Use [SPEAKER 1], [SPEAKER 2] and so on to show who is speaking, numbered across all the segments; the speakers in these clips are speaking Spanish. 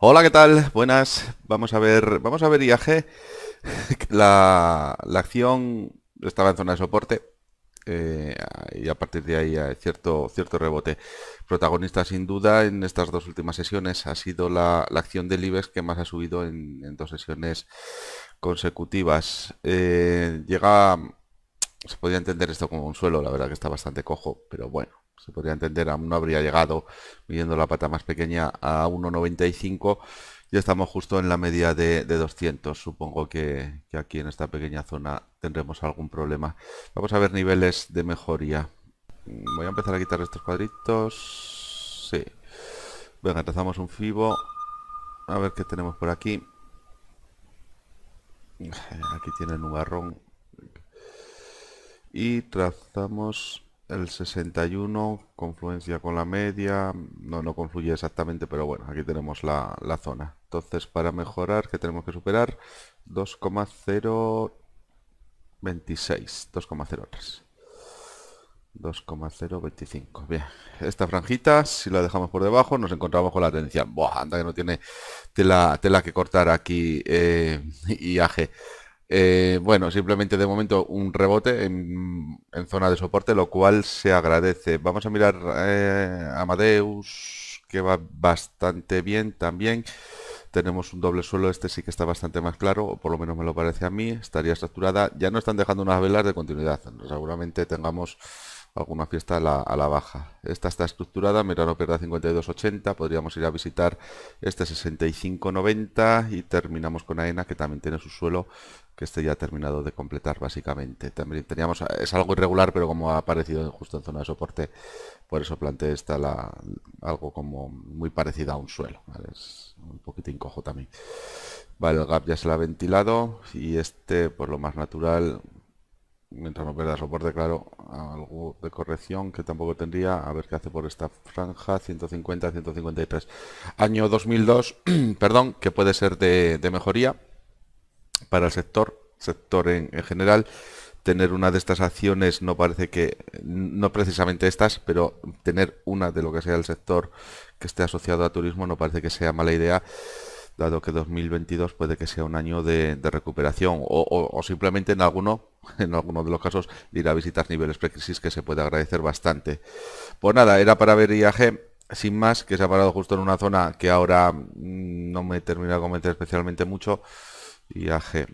[SPEAKER 1] Hola, ¿qué tal? Buenas. Vamos a ver, vamos a ver IAG. La, la acción estaba en zona de soporte eh, y a partir de ahí hay cierto, cierto rebote. Protagonista sin duda en estas dos últimas sesiones ha sido la, acción del IBEX que más ha subido en, dos sesiones consecutivas. Eh, llega, se podría entender esto como un suelo, la verdad que está bastante cojo, pero bueno, se podría entender, aún no habría llegado, midiendo la pata más pequeña, a 1,95. Ya estamos justo en la media de, 200. Supongo que, aquí en esta pequeña zona tendremos algún problema. Vamos a ver niveles de mejoría. Voy a empezar a quitar estos cuadritos. Sí. Venga, trazamos un fibo. A ver qué tenemos por aquí. Aquí tiene un barrón. Y trazamos el 61, confluencia con la media, no, no confluye exactamente, pero bueno, aquí tenemos la, zona. Entonces, para mejorar, que tenemos que superar? 2,026, 2,03. 2,025. Bien, esta franjita, si la dejamos por debajo, nos encontramos con la tendencia. Buah, anda que no tiene tela, tela que cortar aquí y eh, aje. Eh, bueno, simplemente de momento un rebote en, zona de soporte, lo cual se agradece. Vamos a mirar eh, Amadeus, que va bastante bien también. Tenemos un doble suelo, este sí que está bastante más claro, o por lo menos me lo parece a mí, estaría estructurada. Ya no están dejando unas velas de continuidad, seguramente tengamos alguna fiesta a la, baja. Esta está estructurada, no Perda 52.80, podríamos ir a visitar este 65.90 y terminamos con AENA que también tiene su suelo que este ya ha terminado de completar básicamente. También teníamos, es algo irregular, pero como ha aparecido justo en zona de soporte, por eso planteé esta la, algo como muy parecida a un suelo. Es un poquito incojo también. Vale, el gap ya se la ha ventilado y este, por lo más natural, mientras no pierda soporte, claro, algo de corrección que tampoco tendría. A ver qué hace por esta franja. 150, 153. Año 2002, perdón, que puede ser de, mejoría para el sector, sector en, general. Tener una de estas acciones no parece que, no precisamente estas, pero tener una de lo que sea el sector que esté asociado a turismo no parece que sea mala idea, dado que 2022 puede que sea un año de, recuperación o simplemente en alguno en algunos de los casos, ir a visitar niveles precrisis que se puede agradecer bastante. Pues nada, era para ver IAG sin más, que se ha parado justo en una zona que ahora mm, no me termina de comentar especialmente mucho. IAG.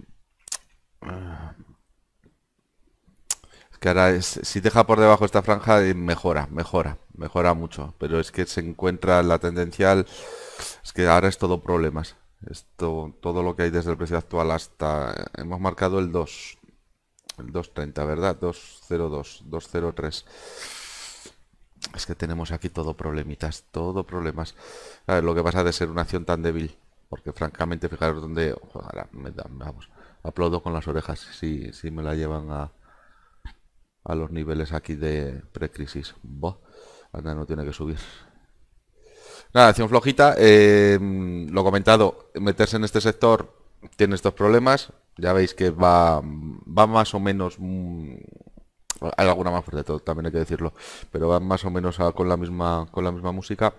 [SPEAKER 1] Es que ahora, es, si deja por debajo esta franja, eh, mejora, mejora, mejora mucho. Pero es que se encuentra la tendencial, es que ahora es todo problemas. Esto, todo lo que hay desde el precio actual hasta... Eh, hemos marcado el 2, el 230, ¿verdad? 202, 203. Es que tenemos aquí todo problemitas, todo problemas. A ver, lo que pasa de ser una acción tan débil. Porque francamente, fijaros donde... Ahora me da, vamos, aplaudo con las orejas si, si me la llevan a, a los niveles aquí de precrisis. anda, no tiene que subir. Nada, acción flojita. Eh, lo comentado, meterse en este sector tiene estos problemas. Ya veis que va, más o menos... Mm, hay alguna más fuerte, también hay que decirlo. Pero va más o menos con, la misma, con la misma música.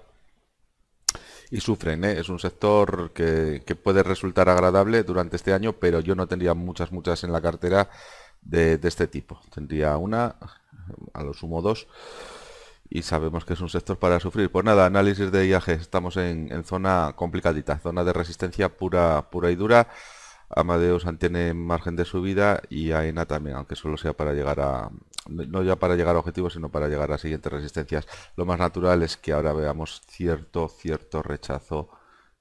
[SPEAKER 1] Y sufren, ¿eh? es un sector que, puede resultar agradable durante este año, pero yo no tendría muchas, muchas en la cartera de, este tipo. Tendría una, a lo sumo dos, y sabemos que es un sector para sufrir. Pues nada, análisis de IAG, estamos en, zona complicadita, zona de resistencia pura, pura y dura. Amadeus tiene margen de subida y AENA también, aunque solo sea para llegar a, no ya para llegar a objetivos, sino para llegar a siguientes resistencias. Lo más natural es que ahora veamos cierto, cierto rechazo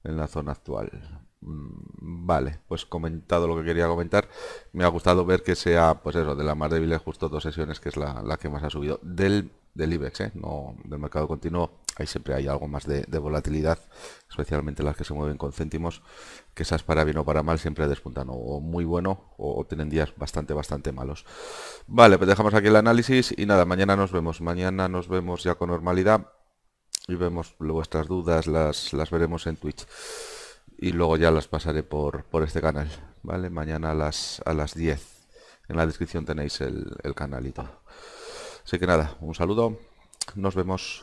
[SPEAKER 1] en la zona actual. Mm, vale, pues comentado lo que quería comentar. Me ha gustado ver que sea, pues eso, de la más débil justo dos sesiones, que es la, que más ha subido. Del, del IBEX, ¿eh? no del mercado continuo, ahí siempre hay algo más de, volatilidad, especialmente las que se mueven con céntimos, que esas para bien o para mal siempre despuntan o muy bueno o tienen días bastante, bastante malos. Vale, pues dejamos aquí el análisis y nada, mañana nos vemos. Mañana nos vemos ya con normalidad y vemos vuestras dudas, las, las veremos en Twitch y luego ya las pasaré por, por este canal, ¿vale? Mañana a las, a las 10. En la descripción tenéis el, el canal y todo. Así que nada, un saludo, nos vemos.